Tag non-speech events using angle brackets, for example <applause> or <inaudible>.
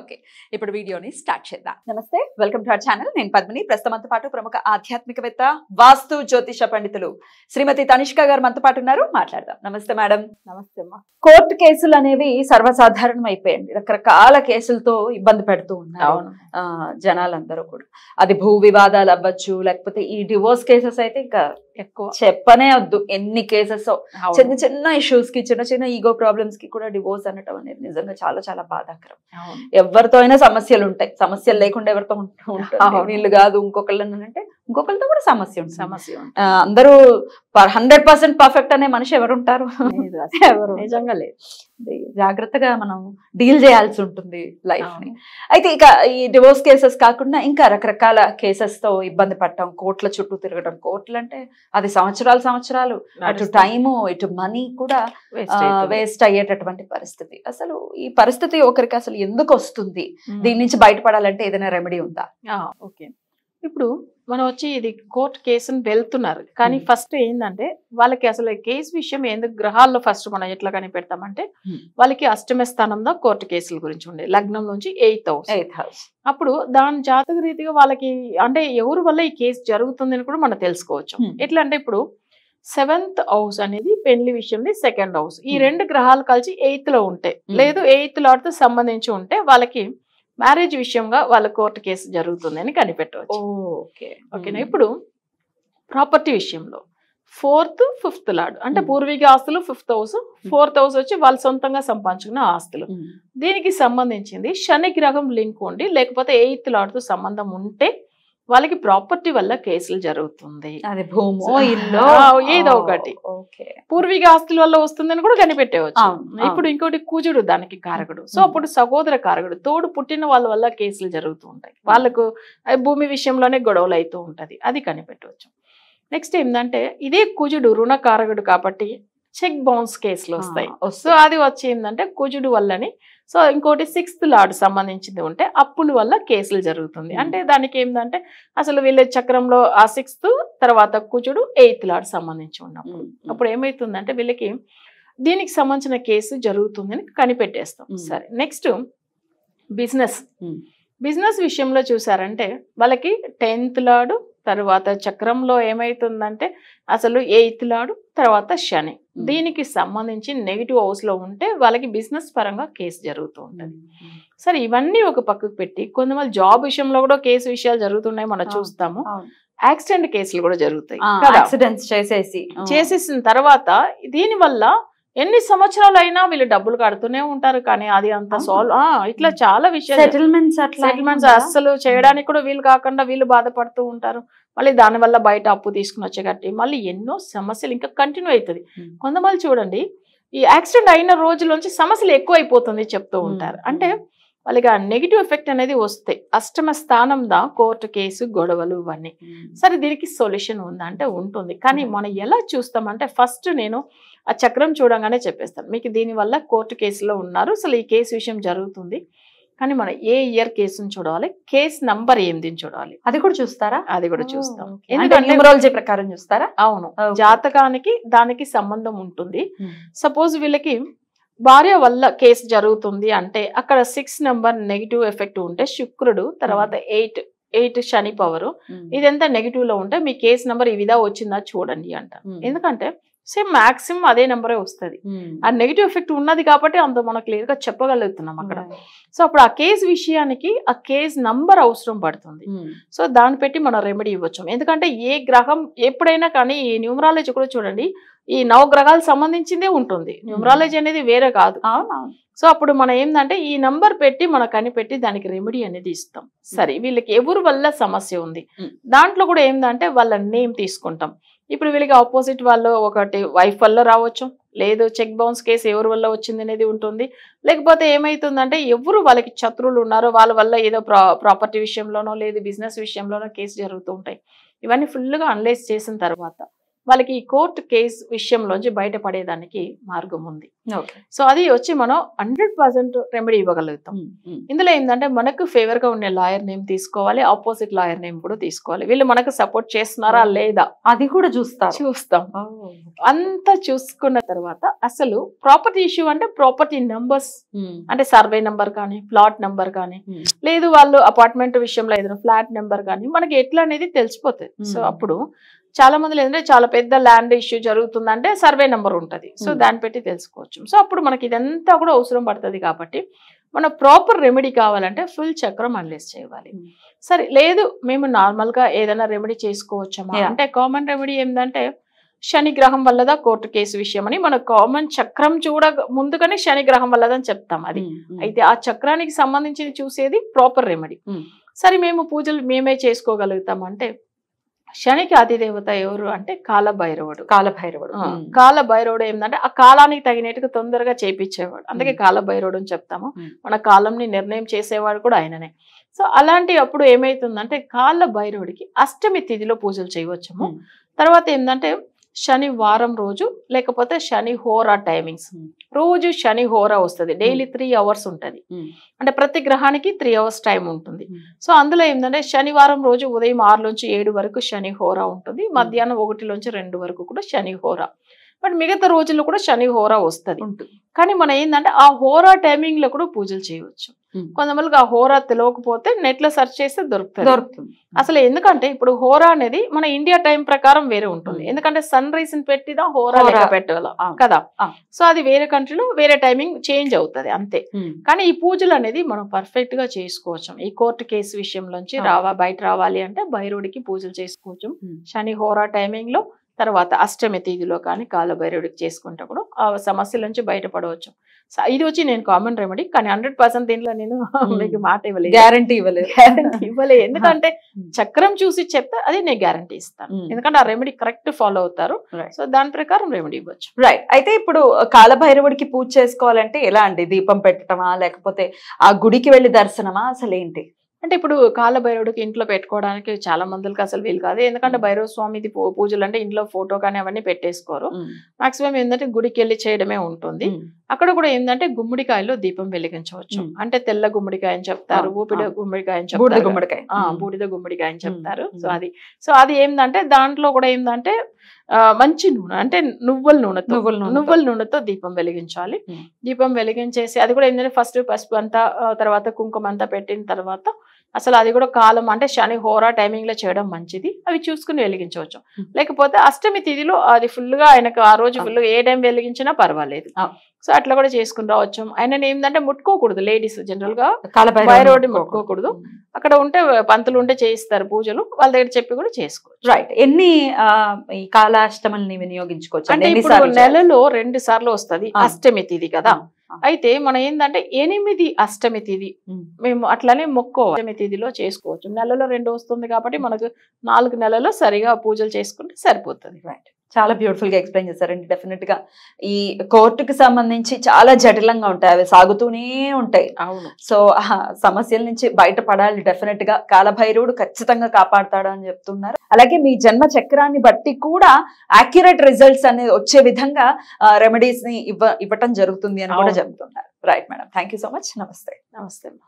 Okay ఇప్పుడు వీడియోని start చేద్దాం నమస్తే వెల్కమ్ టు అవర్ ఛానల్ నేను పద్మిని ప్రస్తుతం పాటు ప్రముఖ ఆధ్యాత్మికవేత్త వాస్తు జ్యోతిష పండితులు శ్రీమతి తనిష్క గారు మనతో పాటు ఉన్నారు మాట్లాడదాం నమస్తే మేడం నమస్తే కోర్టు కేసులు అనేవి సర్వసాధారణం అయిపోయింది రకరకాల కేసులతో ఇబ్బంది పెడుతూ ఉన్నారు జనాలందరూ కూడా అది భూ వివాదాలు అవ్వచ్చు లేకపోతే ఈ డివోర్స్ కేసెస్ అయితే ఇంకా ఎక్కువ చెప్పనే వద్దు ఎన్ని కేసెస్ చిన్న చిన్న ఇష్యూస్ కి చిన్న చిన్న ఈగో ప్రాబ్లమ్స్ కి కూడా డివోర్స్ అనటం అనేది నిజంగా చాలా చాలా బాధాకరం ఎవరితో అయినా సమస్యలు ఉంటాయి సమస్యలు లేకుండా ఎవరితో ఉంటాయి వీళ్ళు కాదు ఇంకొకళ్ళు అంటే ఇంకొకరితో కూడా సమస్య ఉంటుంది సమస్య అందరూ హండ్రెడ్ పర్సెంట్ పర్ఫెక్ట్ అనే మనిషి ఎవరు ఉంటారు ఎవరు నిజంగా లేదు జాగ్రత్తగా మనం డీల్ చేయాల్సి ఉంటుంది లైఫ్ ని అయితే ఇక ఈ డివోర్స్ కేసెస్ కాకుండా ఇంకా రకరకాల కేసెస్ తో ఇబ్బంది పడటం కోట్ల చుట్టూ తిరగడం కోట్లు అంటే అది సంవత్సరాలు సంవత్సరాలు అటు టైము ఇటు మనీ కూడా వేస్ట్ అయ్యేటటువంటి పరిస్థితి అసలు ఈ పరిస్థితి ఒకరికి అసలు ఎందుకు వస్తుంది దీని నుంచి బయటపడాలంటే ఏదైనా రెమెడీ ఉందా ఓకే ఇప్పుడు మనం వచ్చి ఇది కోర్టు కేసును వెళ్తున్నారు కానీ ఫస్ట్ hmm. ఏంటంటే వాళ్ళకి అసలు కేసు విషయం ఎందుకు గ్రహాల్లో ఫస్ట్ మనం ఎట్లా కనిపెడతామంటే hmm. వాళ్ళకి అష్టమ స్థానం స్థానంలో కోర్టు కేసుల గురించి ఉండే లగ్నం నుంచి ఎయిత్ హౌస్ ఎయిత్ హౌస్ అప్పుడు దాని జాతక రీతిగా వాళ్ళకి అంటే ఎవరు వల్ల ఈ కేసు జరుగుతుందని కూడా మనం తెలుసుకోవచ్చు hmm. ఎట్లా అంటే ఇప్పుడు సెవెంత్ హౌస్ అనేది పెళ్లి విషయంలో సెకండ్ హౌస్ ఈ రెండు గ్రహాలు కలిసి ఎయిత్ లో ఉంటాయి లేదు ఎయిత్ లాట్ సంబంధించి ఉంటే వాళ్ళకి మ్యారేజ్ విషయంగా వాళ్ళ కోర్టు కేసు జరుగుతుందని కనిపెట్టవచ్చు ఓకే ఓకేనా ఇప్పుడు ప్రాపర్టీ విషయంలో ఫోర్త్ ఫిఫ్త్ లాడ్ అంటే పూర్వీక ఆస్తులు ఫిఫ్త్ హౌస్ ఫోర్త్ హౌస్ వచ్చి వాళ్ళు సొంతంగా సంపాదించుకున్న ఆస్తులు దీనికి సంబంధించింది శని గ్రహం లింక్ ఉండి లేకపోతే ఎయిత్ లాడ్తో సంబంధం ఉంటే వాళ్ళకి ప్రాపర్టీ వల్ల కేసులు జరుగుతుంది అదే భూమో ఇల్లు ఏదో ఒకటి పూర్వీక ఆస్తుల వల్ల వస్తుందని కూడా కనిపెట్టేవచ్చు ఇప్పుడు ఇంకోటి కూజుడు దానికి కారకుడు సో అప్పుడు సహోదర కారకుడు తోడు పుట్టిన వాళ్ళ వల్ల కేసులు జరుగుతూ ఉంటాయి వాళ్ళకు భూమి విషయంలోనే గొడవలు అవుతూ ఉంటది అది కనిపెట్టవచ్చు నెక్స్ట్ ఏంటంటే ఇదే కుజుడు కారకుడు కాబట్టి చెక్ బౌన్స్ కేసులు వస్తాయి సో అది వచ్చి ఏంటంటే కుజుడు వల్లని సో ఇంకోటి సిక్స్త్ లార్డ్ సంబంధించింది ఉంటే అప్పుల వల్ల కేసులు జరుగుతుంది అంటే దానికి ఏంటంటే అసలు వీళ్ళ చక్రంలో ఆ సిక్స్త్ తర్వాత కుజుడు ఎయిత్ లార్డ్ సంబంధించి ఉన్నప్పుడు అప్పుడు ఏమవుతుందంటే వీళ్ళకి దీనికి సంబంధించిన కేసు జరుగుతుందని కనిపెట్టేస్తాం సరే నెక్స్ట్ బిజినెస్ బిజినెస్ విషయంలో చూసారంటే వాళ్ళకి టెన్త్ లాడు తర్వాత చక్రంలో ఏమైతుందంటే అసలు ఏ తర్వాత శని దీనికి సంబంధించి నెగిటివ్ హౌస్లో ఉంటే వాళ్ళకి బిజినెస్ పరంగా కేసు జరుగుతూ ఉంటుంది సరే ఇవన్నీ ఒక పక్కకు పెట్టి కొంతమంది జాబ్ విషయంలో కూడా కేసు విషయాలు జరుగుతున్నాయి మనం చూస్తాము యాక్సిడెంట్ కేసులు కూడా జరుగుతాయి యాక్సిడెంట్స్ చేసేసి చేసేసిన తర్వాత దీనివల్ల ఎన్ని సంవత్సరాలు అయినా వీళ్ళు డబ్బులు కడుతూనే ఉంటారు కానీ అది అంత సాల్వ్ ఇట్లా చాలా విషయాలు సెటిల్మెంట్స్ సెటిల్మెంట్స్ అస్సలు చేయడానికి కూడా వీలు కాకుండా వీళ్ళు బాధపడుతూ ఉంటారు మళ్ళీ దానివల్ల బయట అప్పు తీసుకుని వచ్చే కట్టి మళ్ళీ ఎన్నో సమస్యలు ఇంకా కంటిన్యూ అవుతుంది కొంతమంది చూడండి ఈ యాక్సిడెంట్ అయిన రోజుల నుంచి సమస్యలు ఎక్కువ అయిపోతుంది చెప్తూ ఉంటారు అంటే వాళ్ళకి ఆ నెగిటివ్ ఎఫెక్ట్ అనేది వస్తాయి అష్టమ స్థానం దా కోర్టు కేసు గొడవలు ఇవన్నీ hmm. సరే దీనికి సొల్యూషన్ ఉందా అంటే ఉంటుంది కానీ hmm. మనం ఎలా చూస్తామంటే ఫస్ట్ నేను ఆ చక్రం చూడంగానే చెప్పేస్తాను మీకు దీనివల్ల కోర్టు కేసులో ఉన్నారు అసలు ఈ కేసు విషయం జరుగుతుంది కానీ మనం ఏ ఇయర్ కేసును చూడాలి కేసు నంబర్ ఏందిని చూడాలి అది కూడా చూస్తారా అది కూడా oh, చూస్తాం ఎందుకంటే ప్రకారం చూస్తారా అవును జాతకానికి దానికి సంబంధం ఉంటుంది సపోజ్ hmm. వీళ్ళకి భార్య వల్ల కేసు జరుగుతుంది అంటే అక్కడ సిక్స్ నెంబర్ నెగిటివ్ ఎఫెక్ట్ ఉంటే శుక్రుడు తర్వాత ఎయిట్ hmm. ఎయిట్ శని పవరు hmm. ఇదంతా నెగిటివ్ లో ఉంటే మీ కేసు నెంబర్ ఈ విధా వచ్చిందా చూడండి అంట hmm. ఎందుకంటే సేమ్ మాక్సిమం అదే నెంబరే వస్తుంది hmm. ఆ నెగిటివ్ ఎఫెక్ట్ ఉన్నది కాబట్టి అంత మనం క్లియర్ గా చెప్పగలుగుతున్నాం అక్కడ సో అప్పుడు ఆ కేజ్ విషయానికి ఆ కేజ్ నంబర్ అవసరం పడుతుంది సో hmm. దాన్ని పెట్టి మనం రెమెడీ ఇవ్వచ్చు ఎందుకంటే ఏ గ్రహం ఎప్పుడైనా కానీ ఈ న్యూమరాలజీ కూడా చూడండి ఈ నవగ్రహాలకు సంబంధించిందే ఉంటుంది న్యూమరాలజీ hmm. అనేది వేరే కాదు సో అప్పుడు మనం ఏంటంటే ఈ నంబర్ పెట్టి మనం కనిపెట్టి దానికి రెమెడీ అనేది ఇస్తాం సరే వీళ్ళకి ఎవరు వల్ల సమస్య ఉంది దాంట్లో కూడా ఏంటంటే వాళ్ళ నేమ్ తీసుకుంటాం ఇప్పుడు వీళ్ళకి ఆపోజిట్ వాళ్ళు ఒకటి వైఫ్ వల్ల రావచ్చు లేదు చెక్ బౌన్స్ కేసు ఎవరి వల్ల వచ్చింది అనేది ఉంటుంది లేకపోతే ఏమవుతుందంటే ఎవరు వాళ్ళకి శత్రువులు ఉన్నారో వాళ్ళ వల్ల ఏదో ప్రాపర్టీ విషయంలోనో లేదు బిజినెస్ విషయంలోనో కేసు జరుగుతూ ఉంటాయి ఇవన్నీ ఫుల్గా అనలైజ్ చేసిన తర్వాత వాళ్ళకి ఈ కోర్టు కేసు విషయంలోంచి బయటపడేదానికి మార్గం ఉంది సో అది వచ్చి మనం హండ్రెడ్ పర్సెంట్ రెమెడీ ఇవ్వగలుగుతాం ఇందులో ఏంటంటే మనకు ఫేవర్ గా ఉండే లాయర్ నేమ్ తీసుకోవాలి ఆపోజిట్ లాయర్ నేమ్ కూడా తీసుకోవాలి వీళ్ళు మనకు సపోర్ట్ చేస్తున్నారా లేదా అది కూడా చూస్తారు చూస్తాం అంతా చూసుకున్న తర్వాత అసలు ప్రాపర్టీ ఇష్యూ అంటే ప్రాపర్టీ నంబర్స్ అంటే సర్వే నంబర్ కానీ ప్లాట్ నంబర్ కానీ లేదు వాళ్ళు అపార్ట్మెంట్ విషయంలో ఏదైనా ఫ్లాట్ నెంబర్ కానీ మనకి ఎట్లా అనేది తెలిసిపోతుంది సో అప్పుడు చాలా మంది ఏంటంటే చాలా పెద్ద ల్యాండ్ ఇష్యూ జరుగుతుందంటే సర్వే నెంబర్ ఉంటుంది సో hmm. దాన్ని పెట్టి తెలుసుకోవచ్చు సో అప్పుడు మనకి ఇదంతా కూడా అవసరం పడుతుంది కాబట్టి మన ప్రాపర్ రెమెడీ కావాలంటే ఫుల్ చక్రం అనలైజ్ చేయాలి hmm. సరే లేదు మేము నార్మల్గా ఏదైనా రెమెడీ చేసుకోవచ్చు అంటే కామన్ రెమెడీ ఏంటంటే శనిగ్రహం వల్లదా కోర్టు కేసు విషయం అని మన కామన్ చక్రం చూడ ముందుగానే శనిగ్రహం వల్లదని చెప్తాం అది hmm, అయితే ఆ చక్రానికి సంబంధించి చూసేది ప్రాపర్ రెమెడీ సరే మేము పూజలు మేమే చేసుకోగలుగుతాం అంటే శనికి దేవత ఎవరు అంటే కాలభైరవుడు కాలభైరవుడు కాలభైరవుడు ఏంటంటే ఆ కాలానికి తగినట్టుగా తొందరగా చేపించేవాడు అందుకే కాలభైరవుడు అని చెప్తాము మన కాలంని నిర్ణయం చేసేవాడు కూడా ఆయననే సో అలాంటి అప్పుడు ఏమైతుందంటే కాళ్ళ భైరవుడికి అష్టమి తిథిలో పూజలు చేయవచ్చు తర్వాత ఏంటంటే శనివారం రోజు లేకపోతే శని హోరా టైమింగ్స్ రోజు శని హోరా వస్తుంది డైలీ త్రీ అవర్స్ ఉంటుంది అంటే ప్రతి గ్రహానికి త్రీ అవర్స్ టైం ఉంటుంది సో అందులో ఏంటంటే శనివారం రోజు ఉదయం ఆరు నుంచి ఏడు వరకు శని హోరా ఉంటుంది మధ్యాహ్నం ఒకటిలోంచి రెండు వరకు కూడా శని హోరా బట్ మిగతా రోజుల్లో కూడా శని హోరా వస్తుంది కానీ మనం ఏంటంటే ఆ హోరా టైమింగ్ లో కూడా పూజలు చేయవచ్చు కొంతమందికి ఆ హోరా తెలియకపోతే లో సెర్చ్ చేస్తే దొరుకుతుంది దొరుకుతుంది అసలు ఎందుకంటే ఇప్పుడు హోరా అనేది మన ఇండియా టైం ప్రకారం వేరే ఉంటుంది ఎందుకంటే సన్ రైజ్ పెట్టిదా హోరా హోరా పెట్టగలం కదా సో అది వేరే కంట్రీలో వేరే టైమింగ్ చేంజ్ అవుతుంది అంతే కానీ ఈ పూజలు అనేది మనం పర్ఫెక్ట్ గా చేసుకోవచ్చు ఈ కోర్టు కేసు విషయంలోంచి రావా బయట రావాలి అంటే బైరోడికి పూజలు చేసుకోవచ్చు శని హోరా టైమింగ్ లో తర్వాత అష్టమి తీగిలో కానీ కాలభైరవుడికి చేసుకుంటే కూడా ఆ సమస్యల నుంచి బయటపడవచ్చు ఇది వచ్చి నేను కామన్ రెమెడీ కానీ హండ్రెడ్ పర్సెంట్ దీంట్లో నేను మీకు మాట ఇవ్వలేదు గ్యారంటీ ఇవ్వలేదు గ్యారంటీ ఇవ్వలేదు <laughs> ఎందుకంటే చక్రం చూసి చెప్తే అది నేను గ్యారంటీ ఇస్తాను ఎందుకంటే ఆ రెమెడీ కరెక్ట్ ఫాలో అవుతారు సో దాని ప్రకారం రెమెడీ ఇవ్వచ్చు రైట్ అయితే ఇప్పుడు కాలభైరవుడికి పూజ చేసుకోవాలంటే ఎలా అండి దీపం పెట్టడమా లేకపోతే ఆ గుడికి వెళ్ళి దర్శనమా అసలు ఏంటి అంటే ఇప్పుడు కాళ్ళ భైరవుడికి ఇంట్లో పెట్టుకోవడానికి చాలా మందులకి అసలు వీలు కాదు ఎందుకంటే భైరవ స్వామిది పూజలు అంటే ఇంట్లో ఫోటో కానీ అవన్నీ పెట్టేసుకోరు మాక్సిమం ఏంటంటే గుడికి వెళ్ళి చేయడమే ఉంటుంది అక్కడ కూడా ఏంటంటే గుమ్మడికాయలో దీపం వెలిగించవచ్చు అంటే తెల్ల గుమ్మడికాయ అని చెప్తారు ఊపిడ గుమ్మడికాయ అని చెప్తారు గుమ్మడికాయ బూడిద గుమ్మడికాయ అని చెప్తారు సో అది సో అది ఏంటంటే దాంట్లో కూడా ఏంటంటే మంచి నూనె అంటే నువ్వుల నూనెతో నువ్వుల నూనె నువ్వుల నూనెతో దీపం వెలిగించాలి దీపం వెలిగించేసి అది కూడా ఏంటంటే ఫస్ట్ పసుపు అంతా తర్వాత కుంకుమ అంతా పెట్టిన తర్వాత అసలు అది కూడా కాలం అంటే శని హోరా టైమింగ్లో చేయడం మంచిది అవి చూసుకుని వెలిగించవచ్చు లేకపోతే అష్టమి తిథిలో అది ఫుల్గా ఆయనకు ఆ రోజు ఫుల్గా ఏ టైం వెలిగించినా పర్వాలేదు సో అట్లా కూడా చేసుకుని రావచ్చు ఆయన ఏంటంటే ముట్టుకోకూడదు లేడీస్ జనరల్గా బైరోడ్ని ముట్టుకోకూడదు అక్కడ ఉంటే పంతులు ఉంటే చేయిస్తారు పూజలు వాళ్ళ దగ్గర చెప్పి కూడా చేసుకోవచ్చు రైట్ ఎన్ని ఈ కాలాష్టమల్ని వినియోగించుకోవచ్చు అంటే ఇప్పుడు నెలలో రెండు సార్లు వస్తుంది అష్టమి తిథి కదా అయితే మనం ఏంటంటే ఎనిమిది అష్టమి తిది మేము అట్లనే మొక్కో అష్టమి తిదిలో చేసుకోవచ్చు నెలలో రెండు వస్తుంది కాబట్టి మనకు నాలుగు నెలలో సరిగా పూజలు చేసుకుంటే సరిపోతుంది రైట్ చాలా బ్యూటిఫుల్గా ఎక్స్ప్లెయిన్ చేశారండి డెఫినెట్గా ఈ కి సంబంధించి చాలా జటిలంగా ఉంటాయి అవి సాగుతూనే ఉంటాయి సో సమస్యల నుంచి బయటపడాలి డెఫినెట్గా కాలభైరవుడు ఖచ్చితంగా కాపాడతాడు అని చెప్తున్నారు అలాగే మీ జన్మ చక్రాన్ని బట్టి కూడా యాక్యురేట్ రిజల్ట్స్ అనేది వచ్చే విధంగా రెమెడీస్ని ఇవ్వ ఇవ్వటం జరుగుతుంది అని కూడా చెబుతున్నారు right madam thank so much నమస్తే నమస్తే